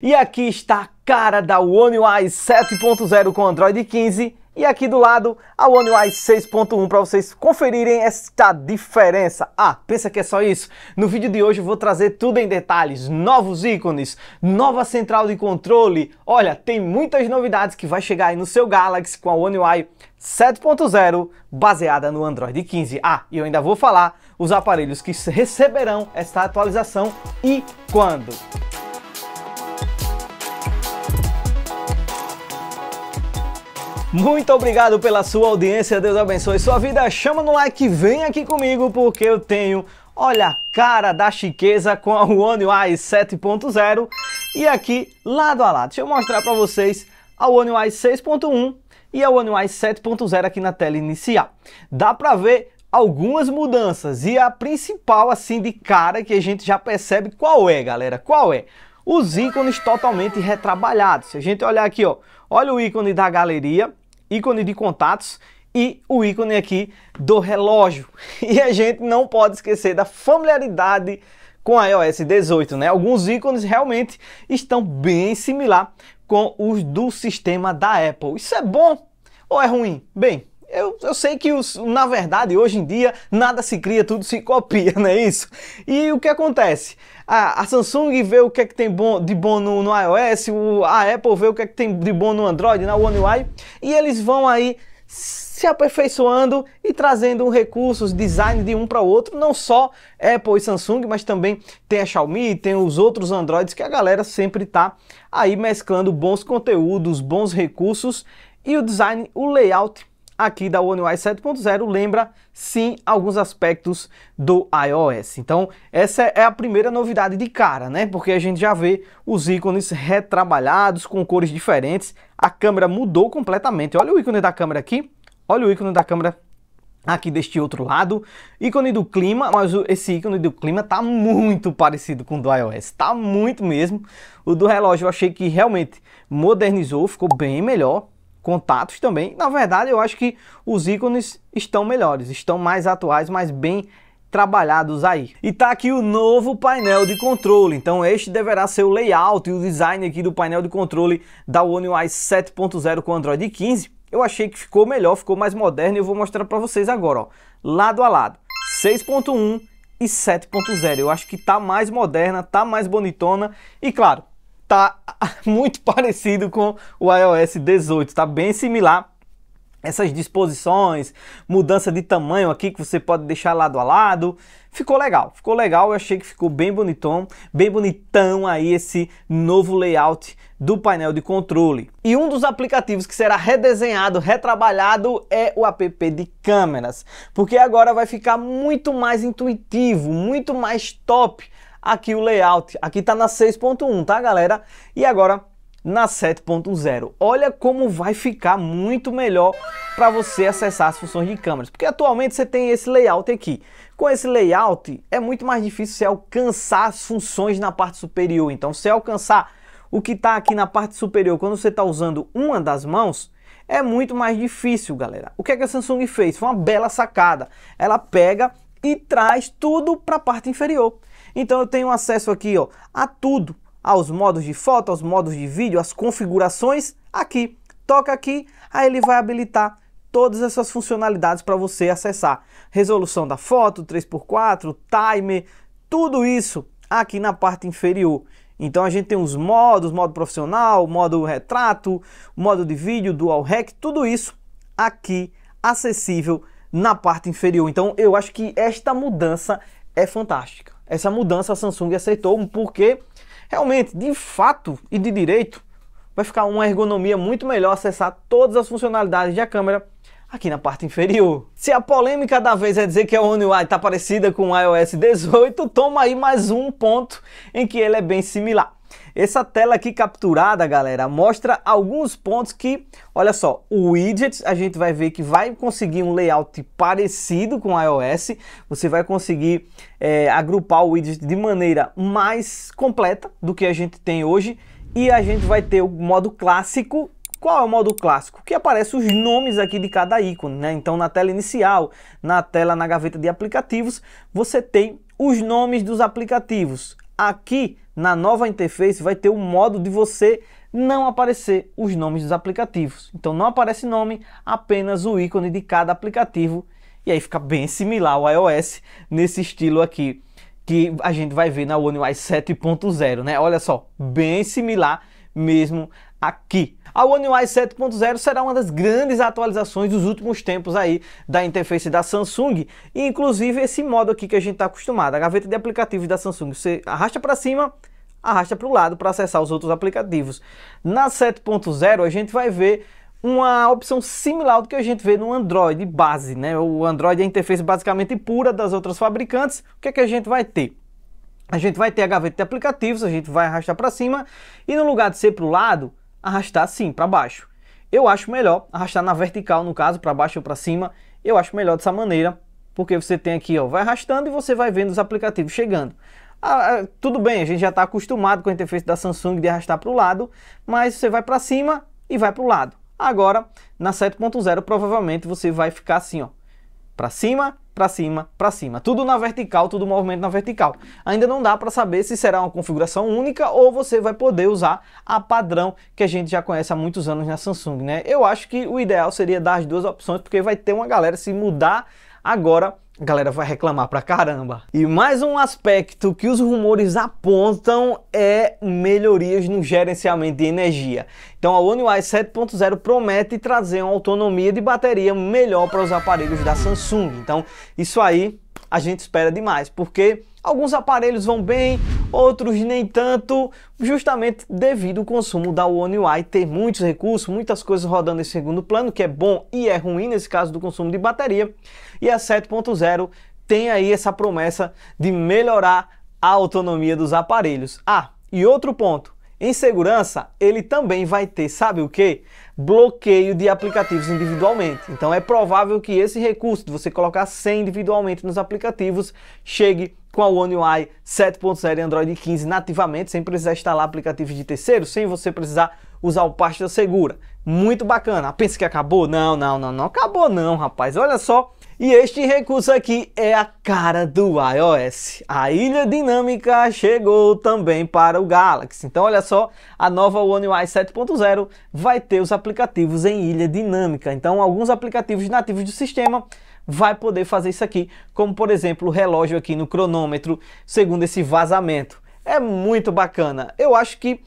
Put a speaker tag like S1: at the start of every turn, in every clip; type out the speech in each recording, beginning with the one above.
S1: E aqui está a cara da One UI 7.0 com Android 15 e aqui do lado a One UI 6.1 para vocês conferirem esta diferença. Ah, pensa que é só isso? No vídeo de hoje eu vou trazer tudo em detalhes, novos ícones, nova central de controle. Olha, tem muitas novidades que vai chegar aí no seu Galaxy com a One UI 7.0 baseada no Android 15. Ah, e eu ainda vou falar os aparelhos que receberão esta atualização e quando. Muito obrigado pela sua audiência, Deus abençoe sua vida. Chama no like, vem aqui comigo porque eu tenho, olha, cara da chiqueza com a One UI 7.0 e aqui lado a lado. Deixa eu mostrar para vocês a One UI 6.1 e a One UI 7.0 aqui na tela inicial. Dá para ver algumas mudanças e a principal assim de cara que a gente já percebe qual é, galera, qual é? os ícones totalmente retrabalhados. Se a gente olhar aqui, ó, olha o ícone da galeria, ícone de contatos e o ícone aqui do relógio. E a gente não pode esquecer da familiaridade com a iOS 18, né? Alguns ícones realmente estão bem similar com os do sistema da Apple. Isso é bom ou é ruim? Bem, eu, eu, sei que, os, na verdade, hoje em dia, nada se cria, tudo se copia, não é isso? E o que acontece? A, a Samsung vê o que é que tem bom, de bom no, no iOS, o, a Apple vê o que é que tem de bom no Android, na One UI, e eles vão aí se aperfeiçoando e trazendo recursos, design de um para o outro, não só Apple e Samsung, mas também tem a Xiaomi, tem os outros Androids que a galera sempre tá aí mesclando bons conteúdos, bons recursos e o design, o layout aqui da One UI 7.0 lembra sim alguns aspectos do iOS. Então, essa é a primeira novidade de cara, né? Porque a gente já vê os ícones retrabalhados com cores diferentes. A câmera mudou completamente. Olha o ícone da câmera aqui. Olha o ícone da câmera aqui deste outro lado, ícone do clima, mas esse ícone do clima tá muito parecido com o do iOS, tá muito mesmo. O do relógio eu achei que realmente modernizou, ficou bem melhor, contatos também. Na verdade, eu acho que os ícones estão melhores, estão mais atuais, mais bem trabalhados aí. E tá aqui o novo painel de controle, então este deverá ser o layout e o design aqui do painel de controle da One UI 7.0 com Android 15. Eu achei que ficou melhor, ficou mais moderno e eu vou mostrar para vocês agora, ó, lado a lado, 6.1 e 7.0. Eu acho que tá mais moderna, tá mais bonitona e claro, tá muito parecido com o iOS 18, tá bem similar essas disposições, mudança de tamanho aqui que você pode deixar lado a lado. Ficou legal, ficou legal, eu achei que ficou bem bonitão, bem bonitão aí esse novo layout do painel de controle. E um dos aplicativos que será redesenhado, retrabalhado é o app de câmeras, porque agora vai ficar muito mais intuitivo, muito mais top aqui o layout. Aqui está na 6.1, tá galera? E agora na 7.0. Olha como vai ficar muito melhor para você acessar as funções de câmeras, porque atualmente você tem esse layout aqui. Com esse layout é muito mais difícil você alcançar as funções na parte superior. Então, se alcançar o que está aqui na parte superior quando você está usando uma das mãos, é muito mais difícil, galera. O que, é que a Samsung fez? Foi uma bela sacada. Ela pega e traz tudo para a parte inferior. Então eu tenho acesso aqui ó, a tudo, aos modos de foto, aos modos de vídeo, as configurações aqui. Toca aqui, aí ele vai habilitar todas essas funcionalidades para você acessar. Resolução da foto, 3x4, timer, tudo isso aqui na parte inferior. Então a gente tem os modos, modo profissional, modo retrato, modo de vídeo, dual rec, tudo isso aqui acessível na parte inferior. Então eu acho que esta mudança é fantástica essa mudança a Samsung aceitou, porque realmente, de fato e de direito, vai ficar uma ergonomia muito melhor acessar todas as funcionalidades da câmera aqui na parte inferior. Se a polêmica da vez é dizer que a One UI está parecida com o iOS 18, toma aí mais um ponto em que ele é bem similar. Essa tela aqui capturada, galera, mostra alguns pontos que, olha só, o widget a gente vai ver que vai conseguir um layout parecido com o iOS, você vai conseguir é, agrupar o widget de maneira mais completa do que a gente tem hoje, e a gente vai ter o modo clássico qual é o modo clássico? Que aparece os nomes aqui de cada ícone, né? Então na tela inicial, na tela na gaveta de aplicativos, você tem os nomes dos aplicativos. Aqui na nova interface vai ter o um modo de você não aparecer os nomes dos aplicativos. Então não aparece nome, apenas o ícone de cada aplicativo. E aí fica bem similar ao iOS nesse estilo aqui que a gente vai ver na One UI 7.0, né? Olha só, bem similar mesmo aqui. A One UI 7.0 será uma das grandes atualizações dos últimos tempos aí da interface da Samsung, e inclusive esse modo aqui que a gente está acostumado, a gaveta de aplicativos da Samsung, você arrasta para cima, arrasta para o lado para acessar os outros aplicativos. Na 7.0 a gente vai ver uma opção similar ao que a gente vê no Android base, né? O Android é a interface basicamente pura das outras fabricantes. O que é que a gente vai ter? A gente vai ter a gaveta de aplicativos, a gente vai arrastar para cima e no lugar de ser para o lado, arrastar sim para baixo. Eu acho melhor arrastar na vertical, no caso, para baixo ou para cima. Eu acho melhor dessa maneira, porque você tem aqui, ó, vai arrastando e você vai vendo os aplicativos chegando. Ah, ah tudo bem, a gente já está acostumado com a interface da Samsung de arrastar para o lado, mas você vai para cima e vai para o lado. Agora, na 7.0, provavelmente você vai ficar assim, ó, para cima para cima, para cima. Tudo na vertical, tudo movimento na vertical. Ainda não dá para saber se será uma configuração única ou você vai poder usar a padrão que a gente já conhece há muitos anos na Samsung, né? Eu acho que o ideal seria dar as duas opções, porque vai ter uma galera se mudar agora a galera vai reclamar pra caramba. E mais um aspecto que os rumores apontam é melhorias no gerenciamento de energia. Então a One UI 7.0 promete trazer uma autonomia de bateria melhor para os aparelhos da Samsung. Então isso aí a gente espera demais, porque alguns aparelhos vão bem, outros nem tanto, justamente devido ao consumo da One UI ter muitos recursos, muitas coisas rodando em segundo plano, que é bom e é ruim nesse caso do consumo de bateria. E a 7.0 tem aí essa promessa de melhorar a autonomia dos aparelhos. Ah, e outro ponto, em segurança, ele também vai ter, sabe o que? Bloqueio de aplicativos individualmente. Então é provável que esse recurso de você colocar 100 individualmente nos aplicativos chegue com a One UI 7.0 e Android 15 nativamente, sem precisar instalar aplicativos de terceiros, sem você precisar usar o pasta segura. Muito bacana. Pensa que acabou? Não, não, não, não acabou não, rapaz. Olha só. E este recurso aqui é a cara do iOS. A ilha dinâmica chegou também para o Galaxy. Então olha só, a nova One UI 7.0 vai ter os aplicativos em ilha dinâmica. Então alguns aplicativos nativos do sistema vai poder fazer isso aqui, como por exemplo o relógio aqui no cronômetro, segundo esse vazamento. É muito bacana. Eu acho que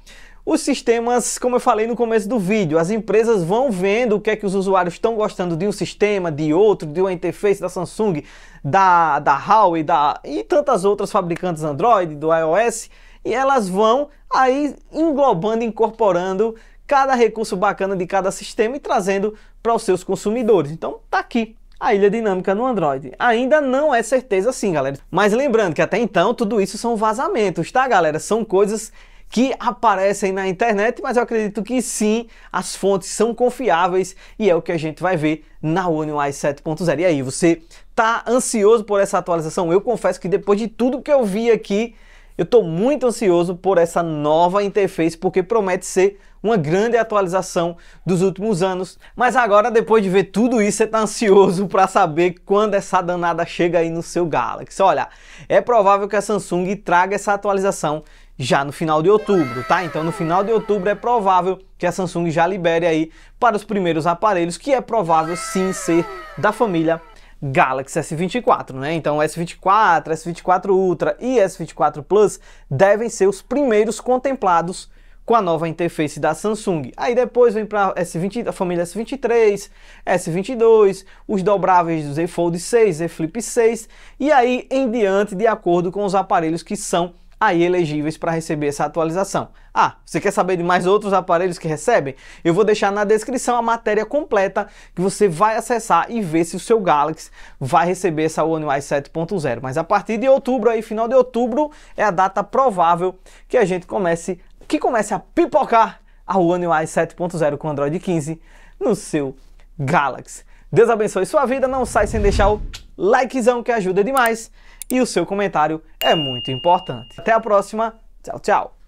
S1: os sistemas, como eu falei no começo do vídeo, as empresas vão vendo o que é que os usuários estão gostando de um sistema, de outro, de uma interface da Samsung, da, da Huawei da, e tantas outras fabricantes Android, do iOS, e elas vão aí englobando, incorporando cada recurso bacana de cada sistema e trazendo para os seus consumidores. Então tá aqui a ilha dinâmica no Android. Ainda não é certeza sim, galera. Mas lembrando que até então tudo isso são vazamentos, tá, galera? São coisas que aparecem na internet, mas eu acredito que sim, as fontes são confiáveis e é o que a gente vai ver na One UI 7.0. E aí, você tá ansioso por essa atualização? Eu confesso que depois de tudo que eu vi aqui, eu estou muito ansioso por essa nova interface porque promete ser uma grande atualização dos últimos anos. Mas agora, depois de ver tudo isso, você está ansioso para saber quando essa danada chega aí no seu Galaxy. Olha, é provável que a Samsung traga essa atualização já no final de outubro, tá? Então no final de outubro é provável que a Samsung já libere aí para os primeiros aparelhos, que é provável sim ser da família Galaxy S24, né? Então S24, S24 Ultra e S24 Plus devem ser os primeiros contemplados com a nova interface da Samsung. Aí depois vem para S20, a família S23, S22, os dobráveis do Z Fold 6, Z Flip 6 e aí em diante de acordo com os aparelhos que são aí elegíveis para receber essa atualização. Ah, você quer saber de mais outros aparelhos que recebem? Eu vou deixar na descrição a matéria completa que você vai acessar e ver se o seu Galaxy vai receber essa One UI 7.0. Mas a partir de outubro, aí final de outubro, é a data provável que a gente comece que comece a pipocar a One UI 7.0 com Android 15 no seu Galaxy. Deus abençoe sua vida, não sai sem deixar o likezão que ajuda demais e o seu comentário é muito importante. Até a próxima, tchau, tchau!